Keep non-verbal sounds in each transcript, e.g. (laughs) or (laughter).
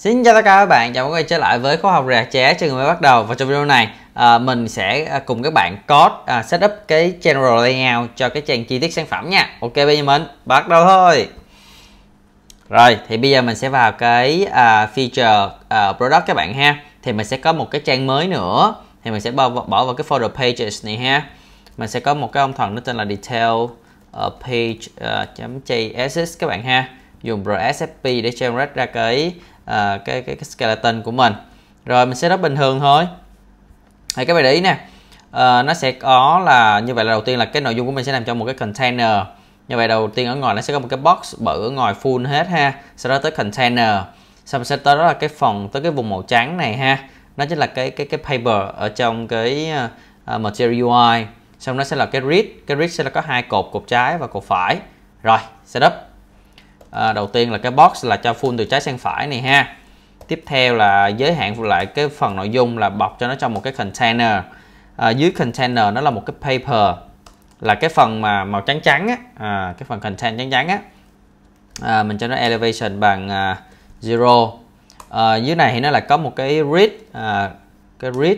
Xin chào tất cả các bạn, chào mừng các bạn trở lại với khóa học rạc trẻ cho người mới bắt đầu Và trong video này à, mình sẽ à, cùng các bạn code à, setup cái general layout cho cái trang chi tiết sản phẩm nha Ok bây giờ mình bắt đầu thôi Rồi thì bây giờ mình sẽ vào cái feature product các bạn ha Thì mình sẽ có một cái trang mới nữa Thì mình sẽ bỏ, vào cái folder pages này ha Mình sẽ có một cái ông thần nó tên là detail page.jss các bạn ha Dùng RSFP để generate ra cái à, cái, cái cái skeleton của mình rồi mình sẽ setup bình thường thôi thì các bạn để ý nè à, nó sẽ có là như vậy là đầu tiên là cái nội dung của mình sẽ làm trong một cái container như vậy đầu tiên ở ngoài nó sẽ có một cái box bự ở ngoài full hết ha sau đó tới container xong sẽ tới đó là cái phần tới cái vùng màu trắng này ha nó chính là cái cái cái paper ở trong cái uh, material UI xong nó sẽ là cái grid cái grid sẽ là có hai cột cột trái và cột phải rồi setup à, đầu tiên là cái box là cho full từ trái sang phải này ha tiếp theo là giới hạn lại cái phần nội dung là bọc cho nó trong một cái container à, dưới container nó là một cái paper là cái phần mà màu trắng trắng á à, cái phần container trắng trắng á à, mình cho nó elevation bằng à, zero à, dưới này thì nó là có một cái grid à, cái grid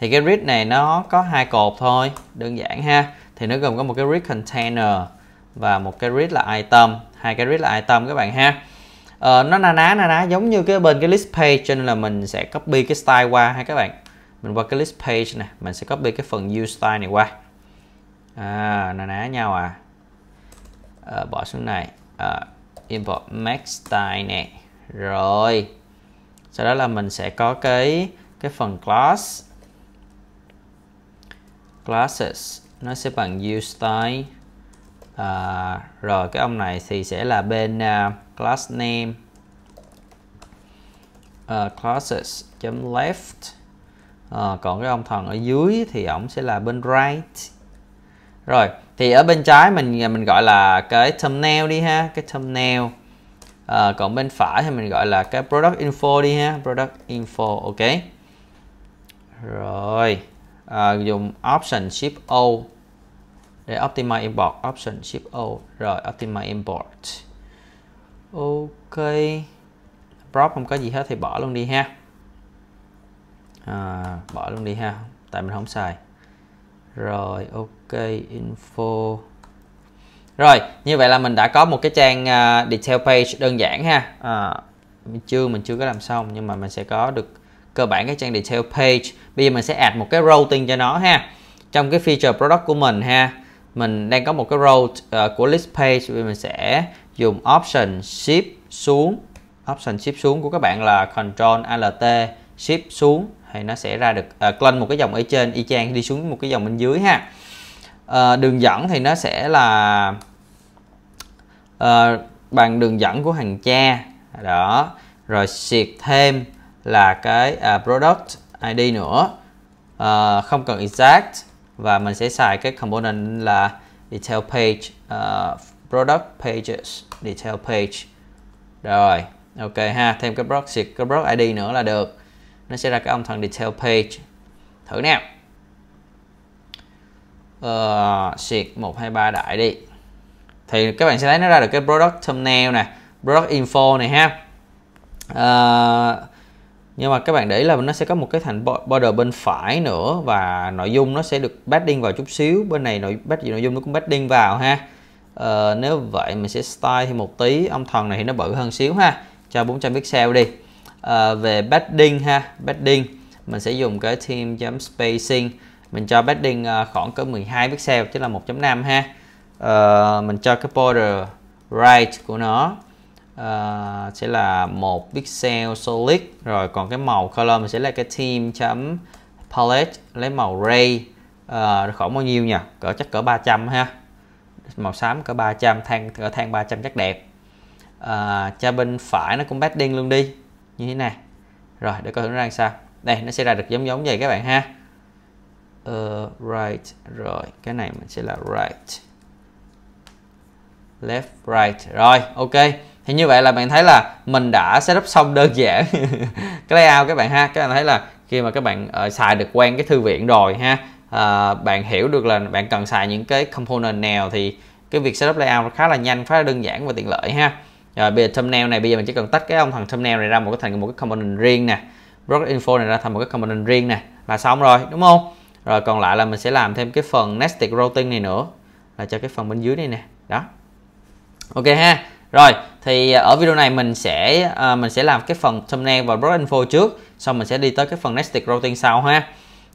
thì cái grid này nó có hai cột thôi đơn giản ha thì nó gồm có một cái grid container và một cái grid là item hai cái list là item các bạn ha ờ, nó na ná na ná giống như cái bên cái list page cho nên là mình sẽ copy cái style qua ha các bạn mình qua cái list page này mình sẽ copy cái phần use style này qua à, na ná nhau à ờ, bỏ xuống này à, import max style này rồi sau đó là mình sẽ có cái cái phần class classes nó sẽ bằng use style à, rồi cái ông này thì sẽ là bên uh, class name uh, classes left à, ờ, còn cái ông thần ở dưới thì ổng sẽ là bên right rồi thì ở bên trái mình mình gọi là cái thumbnail đi ha cái thumbnail à, còn bên phải thì mình gọi là cái product info đi ha product info ok rồi à, dùng option shift o để Optimize Import Option Shift O rồi Optimize Import ok prop không có gì hết thì bỏ luôn đi ha à, bỏ luôn đi ha tại mình không xài rồi ok info rồi như vậy là mình đã có một cái trang uh, detail page đơn giản ha à, mình chưa mình chưa có làm xong nhưng mà mình sẽ có được cơ bản cái trang detail page bây giờ mình sẽ add một cái routing cho nó ha trong cái feature product của mình ha mình đang có một cái route uh, ờ, của list page thì mình sẽ dùng option shift xuống option shift xuống của các bạn là control alt shift xuống thì nó sẽ ra được uh, ờ, lên một cái dòng ở trên y chang đi xuống một cái dòng bên dưới ha uh, đường dẫn thì nó sẽ là uh, bằng đường dẫn của hàng cha đó rồi xịt thêm là cái uh, product id nữa uh, không cần exact và mình sẽ xài cái component là detail page uh, product pages detail page rồi ok ha thêm cái proxy cái proc id nữa là được nó sẽ ra cái ông thần detail page thử nào ờ, một hai ba đại đi thì các bạn sẽ thấy nó ra được cái product thumbnail nè product info này ha uh, nhưng mà các bạn để ý là nó sẽ có một cái thành border bên phải nữa và nội dung nó sẽ được padding vào chút xíu bên này nội padding nội dung nó cũng padding vào ha ờ, nếu vậy mình sẽ style thêm một tí ông thần này thì nó bự hơn xíu ha cho 400 pixel đi ờ, về padding ha padding mình sẽ dùng cái thêm chấm spacing mình cho padding ờ, khoảng cỡ 12 pixel chứ là 1.5 ha ờ, mình cho cái border right của nó Ờ, sẽ là một pixel solid rồi còn cái màu color mình sẽ là cái team chấm palette lấy màu ray uh, khoảng bao nhiêu nhỉ cỡ chắc cỡ 300 ha màu xám cỡ 300 than cỡ than 300 chắc đẹp uh, cho bên phải nó cũng padding luôn đi như thế này rồi để coi thử nó ra sao đây nó sẽ ra được giống giống vậy các bạn ha uh, right rồi cái này mình sẽ là right left right rồi ok thì như vậy là bạn thấy là mình đã setup xong đơn giản (laughs) cái layout các bạn ha các bạn thấy là khi mà các bạn uh, xài được quen cái thư viện rồi ha uh, bạn hiểu được là bạn cần xài những cái component nào thì cái việc setup layout khá là nhanh khá là đơn giản và tiện lợi ha rồi bây giờ thumbnail này bây giờ mình chỉ cần tách cái ông thằng thumbnail này ra một cái thành một cái component riêng nè block info này ra thành một cái component riêng nè là xong rồi đúng không rồi còn lại là mình sẽ làm thêm cái phần nested routing này nữa là cho cái phần bên dưới này nè đó ok ha rồi thì à, ở video này mình sẽ à, mình sẽ làm cái phần thumbnail và broad info trước xong mình sẽ đi tới cái phần nested routing sau ha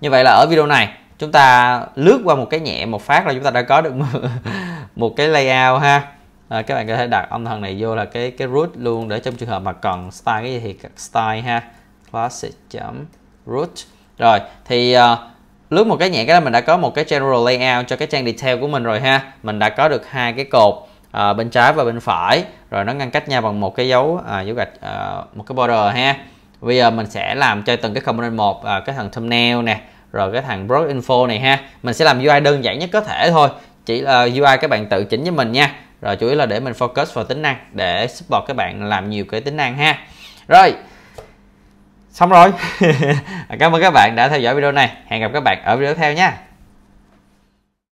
như vậy là ở video này chúng ta lướt qua một cái nhẹ một phát là chúng ta đã có được (laughs) một cái layout ha à, các bạn có thể đặt âm thần này vô là cái cái root luôn để trong trường hợp mà cần style cái gì thì style ha classic root rồi thì uh, lướt một cái nhẹ cái là mình đã có một cái general layout cho cái trang detail của mình rồi ha mình đã có được hai cái cột à, bên trái và bên phải rồi nó ngăn cách nhau bằng một cái dấu à, dấu gạch à, một cái border ha bây giờ mình sẽ làm cho từng cái component một à, cái thằng thumbnail nè rồi cái thằng broad info này ha mình sẽ làm UI đơn giản nhất có thể thôi chỉ là UI các bạn tự chỉnh với mình nha rồi chủ yếu là để mình focus vào tính năng để support các bạn làm nhiều cái tính năng ha rồi xong rồi (laughs) cảm ơn các bạn đã theo dõi video này hẹn gặp các bạn ở video tiếp theo nha